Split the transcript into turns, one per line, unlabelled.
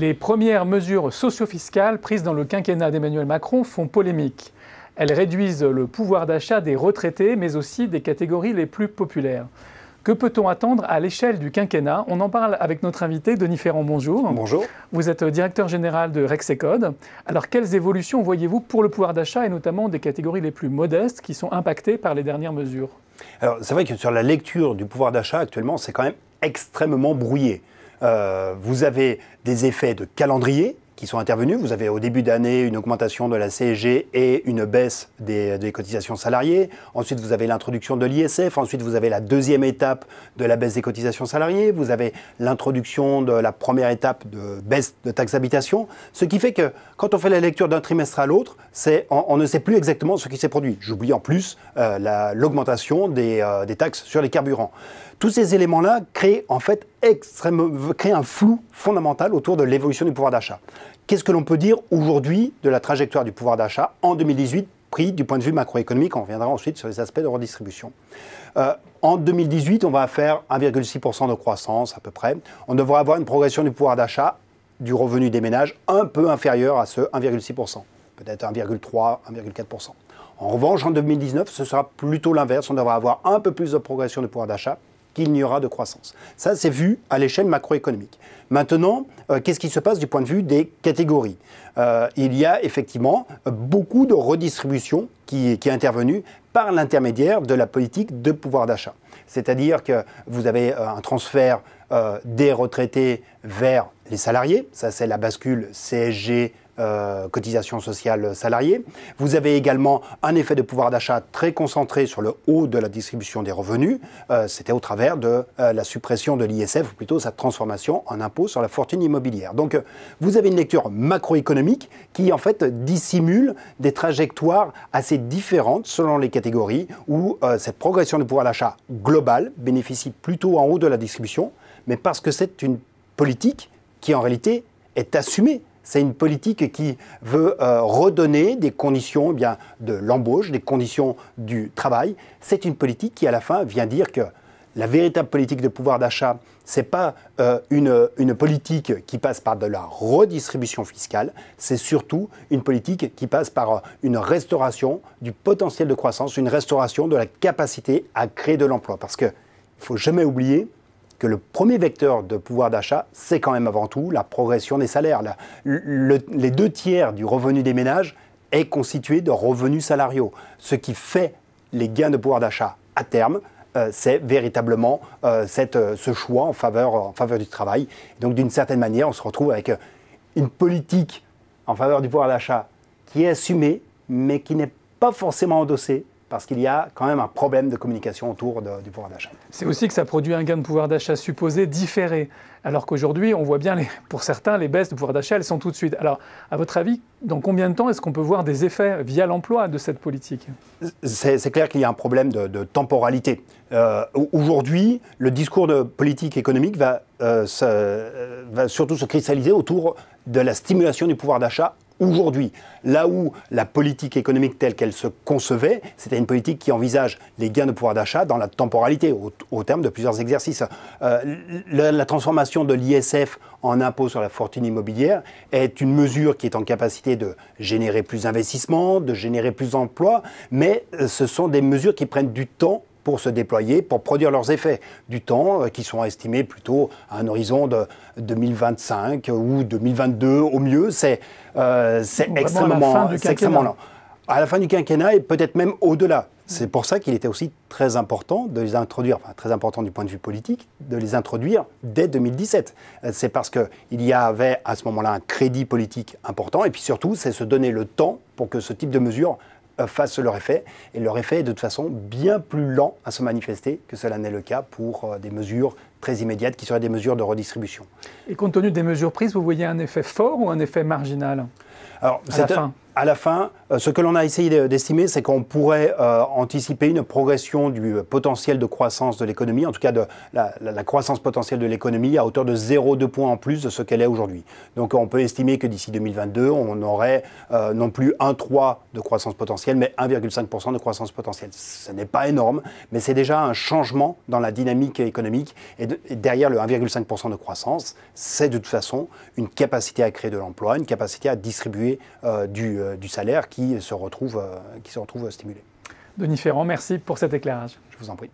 Les premières mesures socio-fiscales prises dans le quinquennat d'Emmanuel Macron font polémique. Elles réduisent le pouvoir d'achat des retraités, mais aussi des catégories les plus populaires. Que peut-on attendre à l'échelle du quinquennat On en parle avec notre invité, Denis Ferrand. Bonjour. Bonjour. Vous êtes directeur général de Rexecode. Alors, quelles évolutions voyez-vous pour le pouvoir d'achat et notamment des catégories les plus modestes qui sont impactées par les dernières mesures
Alors, c'est vrai que sur la lecture du pouvoir d'achat actuellement, c'est quand même extrêmement brouillé. Euh, vous avez des effets de calendrier qui sont intervenus. Vous avez au début d'année une augmentation de la CSG et une baisse des, cotisations salariées. Ensuite, vous avez l'introduction de l'ISF. Ensuite, vous avez la deuxième étape de la baisse des cotisations salariées. Vous avez l'introduction de la première étape de baisse de taxes d'habitation. Ce qui fait que quand on fait la lecture d'un trimestre à l'autre, on, ne sait plus exactement ce qui s'est produit. J'oublie en plus euh, l'augmentation euh, des taxes sur les carburants. Tous ces éléments-là créent en fait extrême, un flou fondamental autour de l'évolution du pouvoir d'achat. Qu'est-ce que l'on peut dire aujourd'hui de la trajectoire du pouvoir d'achat en 2018 pris du point de vue macroéconomique. On reviendra ensuite sur les aspects de redistribution. Euh, en 2018, on va faire 1,6% de croissance à peu près. On devrait avoir une progression du pouvoir d'achat du revenu des ménages un peu inférieure à ce 1,6%, peut-être 1,3, 1,4%. En revanche, en 2019, ce sera plutôt l'inverse. On devrait avoir un peu plus de progression du pouvoir d'achat, qu'il n'y aura de croissance. Ça, c'est vu à l'échelle macroéconomique. Maintenant, euh, qu'est-ce qui se passe du point de vue des catégories euh, Il y a effectivement beaucoup de redistribution qui, est intervenue par l'intermédiaire de la politique de pouvoir d'achat. C'est-à-dire que vous avez euh, un transfert des retraités vers les salariés, ça c'est la bascule CSG euh, cotisations sociales salariées. Vous avez également un effet de pouvoir d'achat très concentré sur le haut de la distribution des revenus. Euh, c'était au travers de euh, la suppression de l'ISF, ou plutôt sa transformation en impôt sur la fortune immobilière. Donc vous avez une lecture macroéconomique qui en fait dissimule des trajectoires assez différentes selon les catégories, où cette progression du pouvoir d'achat global bénéficie plutôt en haut de la distribution, mais parce que c'est une politique qui en réalité est assumée c'est une politique qui veut euh, redonner des conditions eh de l'embauche, des conditions du travail. C'est une politique qui, à la fin, vient dire que la véritable politique de pouvoir d'achat, ce n'est pas euh, une, une, politique qui passe par de la redistribution fiscale, c'est surtout une politique qui passe par euh, une restauration du potentiel de croissance, une restauration de la capacité à créer de l'emploi. Parce qu'il ne faut jamais oublier que le premier vecteur de pouvoir d'achat, c'est quand même avant tout la progression des salaires. les deux tiers du revenu des ménages est constitué de revenus salariaux. Ce qui fait les gains de pouvoir d'achat à terme, euh, c'est véritablement euh, euh, ce choix en faveur, en faveur du travail. donc d'une certaine manière, on se retrouve avec une politique en faveur du pouvoir d'achat qui est assumée, mais qui n'est pas forcément endossée parce qu'il y a quand même un problème de communication autour du pouvoir d'achat.
C'est aussi que ça produit un gain de pouvoir d'achat supposé différé, alors qu'aujourd'hui, on voit bien, les, pour certains, les baisses de pouvoir d'achat, elles sont tout de suite. Alors, à votre avis, dans combien de temps est-ce qu'on peut voir des effets via l'emploi de cette politique
C'est clair qu'il y a un problème de, temporalité. Euh, aujourd'hui, le discours de politique économique euh, va surtout se cristalliser autour de la stimulation du pouvoir d'achat aujourd'hui. Là où la politique économique telle qu'elle se concevait, c'était une politique qui envisage les gains de pouvoir d'achat dans la temporalité, au, terme de plusieurs exercices. Euh, la, transformation de l'ISF en impôt sur la fortune immobilière est une mesure qui est en capacité de générer plus d'investissements, de générer plus d'emplois, mais euh, ce sont des mesures qui prennent du temps pour se déployer, pour produire leurs effets du temps euh, qui sont estimés plutôt à un horizon de 2025 ou 2022 au mieux. C'est euh, extrêmement, extrêmement lent. À la fin du quinquennat et peut-être même au-delà. C'est pour ça qu'il était aussi très important de les introduire, enfin très important du point de vue politique, de les introduire dès 2017. Euh, c'est parce qu'il y avait à ce moment-là un crédit politique important et puis surtout, c'est se donner le temps pour que ce type de mesures euh, fassent leur effet. Et leur effet est de toute façon bien plus lent à se manifester que cela n'est le cas pour euh, des mesures très immédiates qui seraient des mesures de redistribution.
Et compte tenu des mesures prises, vous voyez un effet fort ou un effet marginal
Alors, à à la fin, euh, ce que l'on a essayé d'estimer, c'est qu'on pourrait euh, anticiper une progression du euh, potentiel de croissance de l'économie, en tout cas de la, croissance potentielle de l'économie, à hauteur de 0,2 points en plus de ce qu'elle est aujourd'hui. Donc on peut estimer que d'ici 2022, on aurait non plus 1,3 de croissance potentielle, mais 1,5% de croissance potentielle. Ce n'est pas énorme, mais c'est déjà un changement dans la dynamique économique. Et, derrière le 1,5% de croissance, c'est de toute façon une capacité à créer de l'emploi, une capacité à distribuer du, du salaire qui se retrouvent, euh, qui stimulés.
Denis Ferrand, merci pour cet éclairage. Je vous en prie.